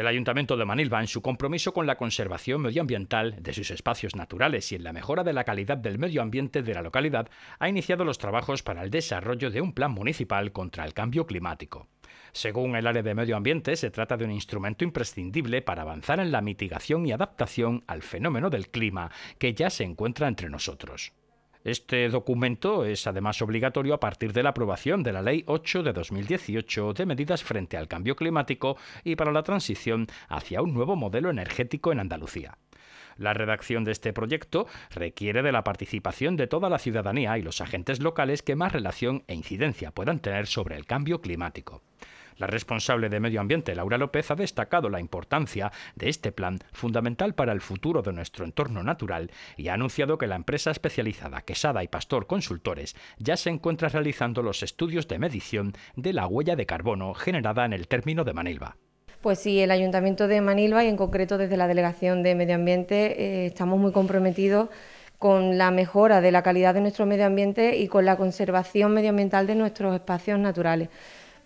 El Ayuntamiento de Manilva, en su compromiso con la conservación medioambiental de sus espacios naturales y en la mejora de la calidad del medio ambiente de la localidad, ha iniciado los trabajos para el desarrollo de un plan municipal contra el cambio climático. Según el área de medio ambiente, se trata de un instrumento imprescindible para avanzar en la mitigación y adaptación al fenómeno del clima que ya se encuentra entre nosotros. Este documento es además obligatorio a partir de la aprobación de la Ley 8 de 2018 de medidas frente al cambio climático y para la transición hacia un nuevo modelo energético en Andalucía. La redacción de este proyecto requiere de la participación de toda la ciudadanía y los agentes locales que más relación e incidencia puedan tener sobre el cambio climático. La responsable de Medio Ambiente, Laura López, ha destacado la importancia de este plan fundamental para el futuro de nuestro entorno natural y ha anunciado que la empresa especializada Quesada y Pastor Consultores ya se encuentra realizando los estudios de medición de la huella de carbono generada en el término de Manilva. Pues sí, el Ayuntamiento de Manilva y en concreto desde la Delegación de Medio Ambiente eh, estamos muy comprometidos con la mejora de la calidad de nuestro medio ambiente y con la conservación medioambiental de nuestros espacios naturales.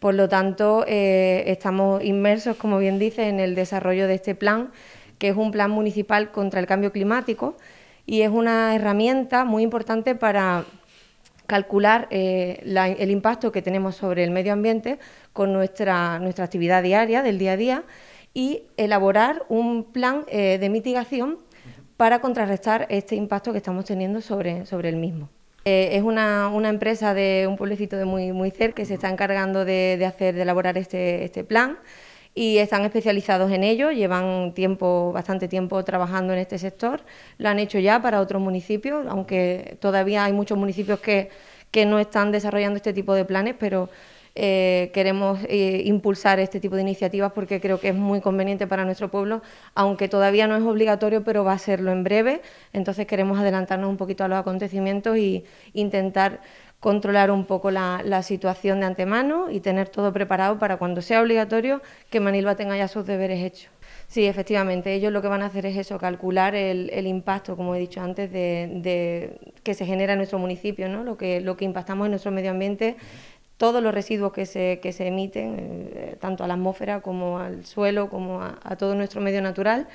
Por lo tanto, eh, estamos inmersos, como bien dice, en el desarrollo de este plan, que es un plan municipal contra el cambio climático y es una herramienta muy importante para calcular eh, el impacto que tenemos sobre el medio ambiente con nuestra, nuestra actividad diaria, del día a día, y elaborar un plan eh, de mitigación para contrarrestar este impacto que estamos teniendo sobre, sobre el mismo. Eh, es una, una, empresa de un pueblecito de muy, muy cerca que se está encargando de, hacer, de elaborar este, este, plan y están especializados en ello, llevan tiempo, bastante tiempo trabajando en este sector, lo han hecho ya para otros municipios, aunque todavía hay muchos municipios que, que no están desarrollando este tipo de planes, pero eh, queremos eh, impulsar este tipo de iniciativas porque creo que es muy conveniente para nuestro pueblo, aunque todavía no es obligatorio, pero va a serlo en breve. Entonces queremos adelantarnos un poquito a los acontecimientos y intentar controlar un poco la, situación de antemano y tener todo preparado para cuando sea obligatorio que Manilva tenga ya sus deberes hechos. Sí, efectivamente, ellos lo que van a hacer es eso, calcular el, impacto, como he dicho antes, de, que se genera en nuestro municipio, ¿no? lo, que, lo que impactamos en nuestro medio ambiente todos los residuos que se, que se emiten, eh, tanto a la atmósfera como al suelo, como a, todo nuestro medio natural,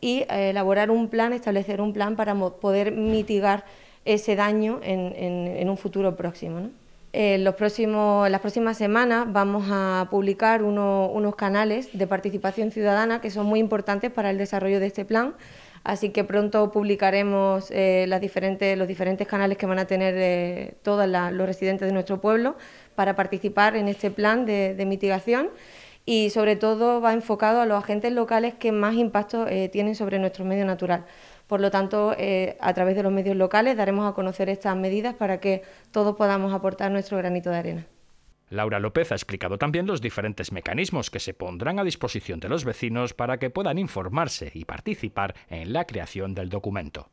y eh, elaborar un plan, establecer un plan para poder mitigar ese daño en, un futuro próximo. En eh, los próximos, las próximas semanas vamos a publicar unos canales de participación ciudadana que son muy importantes para el desarrollo de este plan. Así que pronto publicaremos eh, los diferentes canales que van a tener eh, todos los residentes de nuestro pueblo para participar en este plan de, mitigación y sobre todo va enfocado a los agentes locales que más impacto eh, tienen sobre nuestro medio natural. Por lo tanto, a través de los medios locales daremos a conocer estas medidas para que todos podamos aportar nuestro granito de arena. Laura López ha explicado también los diferentes mecanismos que se pondrán a disposición de los vecinos para que puedan informarse y participar en la creación del documento.